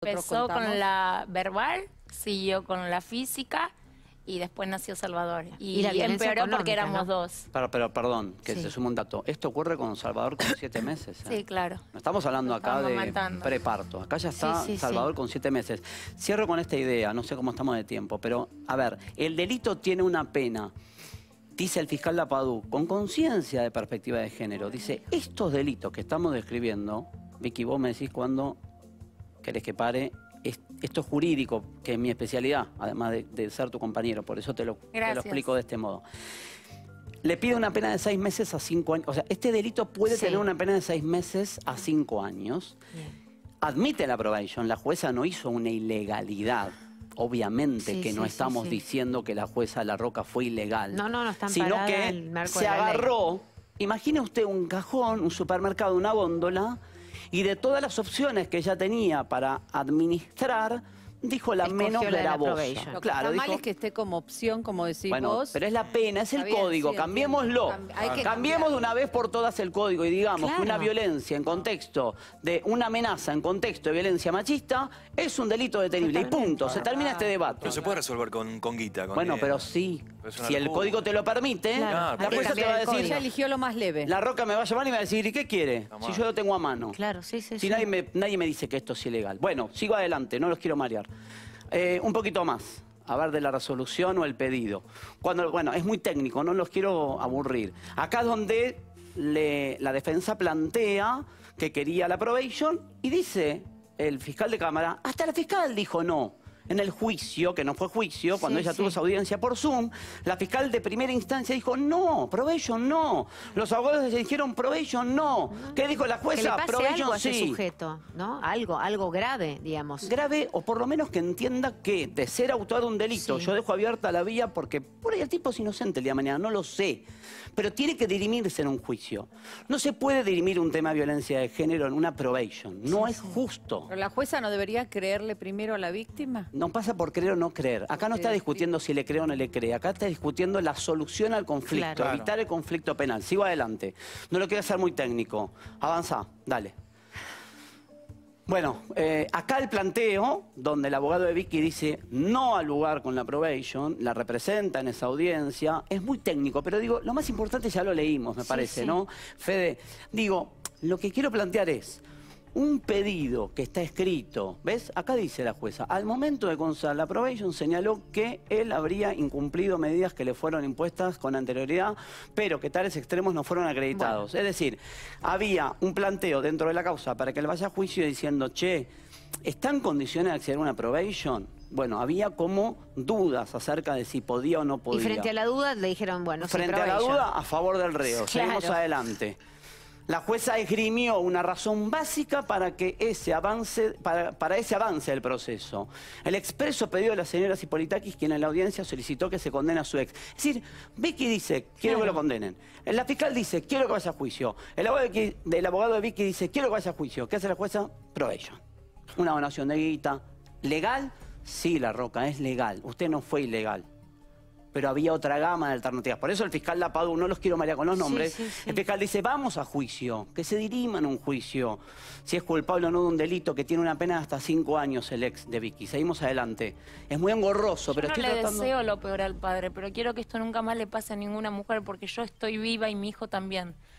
Empezó con la verbal, siguió con la física y después nació Salvador. Y, empeoró porque éramos dos. Pero, pero perdón, que se suma un dato. Esto ocurre con Salvador con siete meses. ¿eh? Sí, claro. No estamos hablando acá de preparto. Acá ya está Salvador con siete meses. Cierro con esta idea, no sé cómo estamos de tiempo, pero a ver, el delito tiene una pena. Dice el fiscal Lapadú, con conciencia de perspectiva de género, dice, estos delitos que estamos describiendo, Vicky, vos me decís cuando querés que pare. esto jurídico, que es mi especialidad, además de, ser tu compañero, por eso te lo, explico de este modo. Le pide una pena de seis meses a cinco años. O sea, este delito puede tener una pena de seis meses a cinco años. Admite la probation. La jueza no hizo una ilegalidad. Obviamente que no estamos diciendo que la jueza La Roca fue ilegal. No, no, no Sino que se agarró. Imagine usted un cajón, un supermercado, una góndola y de todas las opciones que ella tenía para administrar, dijo la menos de la voz. Lo es que esté como opción, como decís Bueno, pero es la pena, es el código, cambiémoslo. Cambiemos de una vez por todas el código y digamos que una violencia en contexto de una amenaza en contexto de violencia machista es un delito detenible. Y punto, se termina este debate. no se puede resolver con, con guita. Bueno, pero sí, si el código te lo permite, ah, la jueza te va a decir, eligió lo más leve. la roca me va a llamar y me va a decir, ¿y qué quiere? Si yo lo tengo a mano. Claro, sí, sí, Si nadie nadie me dice que esto es ilegal. Bueno, sigo adelante, no los quiero marear. Eh, un poquito más, a ver, de la resolución o el pedido. Cuando, bueno, es muy técnico, no los quiero aburrir. Acá es donde la defensa plantea que quería la probation y dice el fiscal de cámara, hasta la fiscal dijo no en el juicio, que no fue juicio, cuando ella tuvo su audiencia por Zoom, la fiscal de primera instancia dijo, no, probation no. Los abogados le dijeron, probation no. ¿Qué dijo la jueza? Que pase sí. sujeto, ¿no? Algo, algo grave, digamos. Grave, o por lo menos que entienda que de ser autor un delito, yo dejo abierta la vía porque por ahí el tipo es inocente el día de mañana, no lo sé. Pero tiene que dirimirse en un juicio. No se puede dirimir un tema de violencia de género en una probation. No es justo. Pero la jueza no debería creerle primero a la víctima. No pasa por creer o no creer. Acá no está discutiendo si le creo o no le cree. Acá está discutiendo la solución al conflicto, evitar el conflicto penal. Sigo adelante. No lo quiero hacer muy técnico. Avanza, dale. Bueno, eh, acá el planteo, donde el abogado de Vicky dice no al lugar con la probation, la representa en esa audiencia, es muy técnico, pero digo, lo más importante ya lo leímos, me parece, ¿no? Fede, digo, lo que quiero plantear es, un pedido que está escrito, ¿ves? Acá dice la jueza, al momento de conceder la probation señaló que él habría incumplido medidas que le fueron impuestas con anterioridad, pero que tales extremos no fueron acreditados. Es decir, había un planteo dentro de la causa para que él vaya a juicio diciendo, che, ¿está en condiciones de acceder a una probation? bueno, había como dudas acerca de si podía o no podía. Y frente a la duda le dijeron, bueno, frente a la duda a favor del reo. Seguimos adelante. La jueza esgrimió una razón básica para, que ese avance, para, ese avance del proceso. El expreso pedido a la señora Cipolitakis, quien en la audiencia solicitó que se condene a su ex. Es decir, Vicky dice, quiero que lo condenen. La fiscal dice, quiero que vaya a juicio. El abogado de, abogado de Vicky dice, quiero que vaya a juicio. ¿Qué hace la jueza? Provecho. Una donación de guita. ¿Legal? Sí, la roca, es legal. Usted no fue ilegal pero había otra gama de alternativas. Por eso el fiscal Lapadu, no los quiero marear con los nombres, el fiscal dice, vamos a juicio, que se diriman un juicio, si es culpable o no de un delito que tiene una pena de hasta cinco años el ex de Vicky. Seguimos adelante. Es muy engorroso, pero no le deseo lo peor al padre, pero quiero que esto nunca más le pase a ninguna mujer, porque yo estoy viva y mi hijo también.